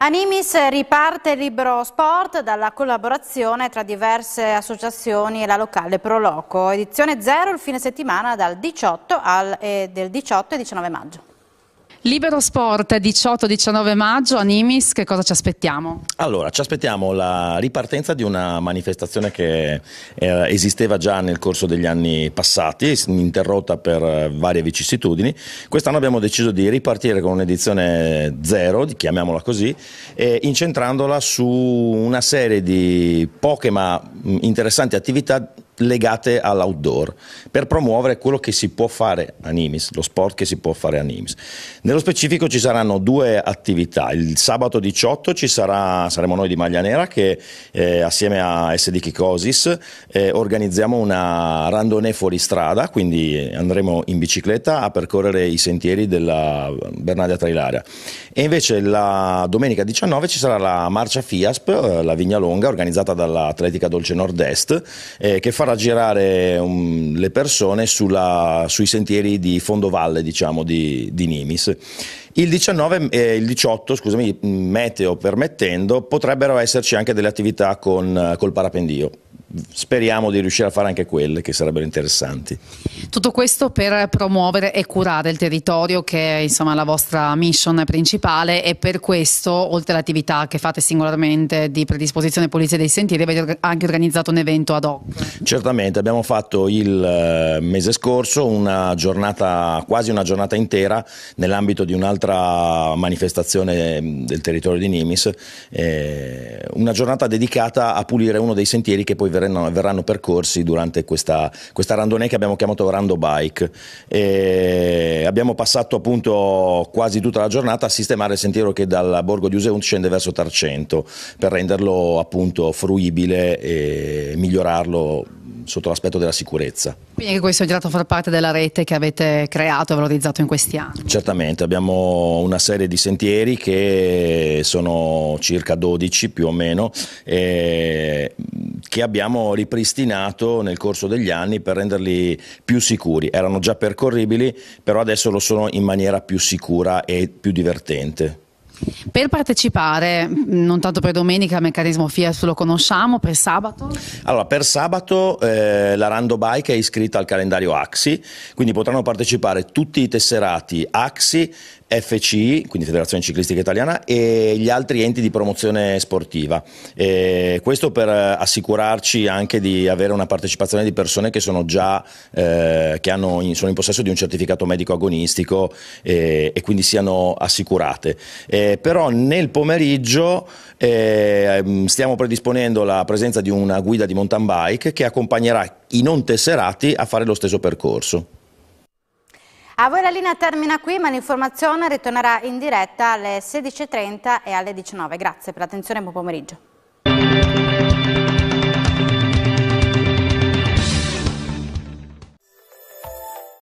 Animis riparte il libro sport dalla collaborazione tra diverse associazioni e la locale Proloco. Edizione 0 il fine settimana dal 18 al, eh, del 18 e 19 maggio. Libero Sport 18-19 maggio a Nimis, che cosa ci aspettiamo? Allora, ci aspettiamo la ripartenza di una manifestazione che eh, esisteva già nel corso degli anni passati, interrotta per eh, varie vicissitudini. Quest'anno abbiamo deciso di ripartire con un'edizione zero, chiamiamola così, eh, incentrandola su una serie di poche ma interessanti attività legate all'outdoor per promuovere quello che si può fare a Nimis, lo sport che si può fare a Nimis. Nello specifico ci saranno due attività, il sabato 18 ci sarà, saremo noi di Maglia Nera che eh, assieme a SD Kikosis eh, organizziamo una randonnée fuori strada, quindi eh, andremo in bicicletta a percorrere i sentieri della Bernadia Trailaria e invece la domenica 19 ci sarà la marcia FIASP, eh, la Vigna Longa organizzata dall'Atletica Dolce Nord-Est eh, che farà far aggirare um, le persone sulla, sui sentieri di fondovalle diciamo, di, di Nimis. Il, 19, eh, il 18, scusami, meteo permettendo, potrebbero esserci anche delle attività con, eh, col parapendio speriamo di riuscire a fare anche quelle che sarebbero interessanti. Tutto questo per promuovere e curare il territorio che è insomma, la vostra mission principale e per questo oltre all'attività che fate singolarmente di predisposizione pulizia dei sentieri avete anche organizzato un evento ad hoc. Certamente abbiamo fatto il eh, mese scorso una giornata quasi una giornata intera nell'ambito di un'altra manifestazione del territorio di Nimis eh, una giornata dedicata a pulire uno dei sentieri che poi verrà verranno, verranno percorsi durante questa, questa, randonnée che abbiamo chiamato Rando Bike. E abbiamo passato appunto quasi tutta la giornata a sistemare il sentiero che dal borgo di Useunt scende verso Tarcento per renderlo appunto fruibile e migliorarlo sotto l'aspetto della sicurezza. Quindi anche questo è girato a far parte della rete che avete creato e valorizzato in questi anni? Certamente, abbiamo una serie di sentieri che sono circa 12 più o meno, che abbiamo ripristinato nel corso degli anni per renderli più sicuri. Erano già percorribili, però adesso lo sono in maniera più sicura e più divertente. Per partecipare, non tanto per domenica, il meccanismo FIAS lo conosciamo, per sabato? Allora, per sabato eh, la Rando Bike è iscritta al calendario AXI, quindi potranno partecipare tutti i tesserati AXI, FCI, quindi Federazione Ciclistica Italiana, e gli altri enti di promozione sportiva. E questo per assicurarci anche di avere una partecipazione di persone che sono già eh, che in, sono in possesso di un certificato medico agonistico eh, e quindi siano assicurate. E eh, eh, però nel pomeriggio eh, ehm, stiamo predisponendo la presenza di una guida di mountain bike che accompagnerà i non tesserati a fare lo stesso percorso. A voi la linea termina qui, ma l'informazione ritornerà in diretta alle 16.30 e alle 19. Grazie per l'attenzione e buon pomeriggio.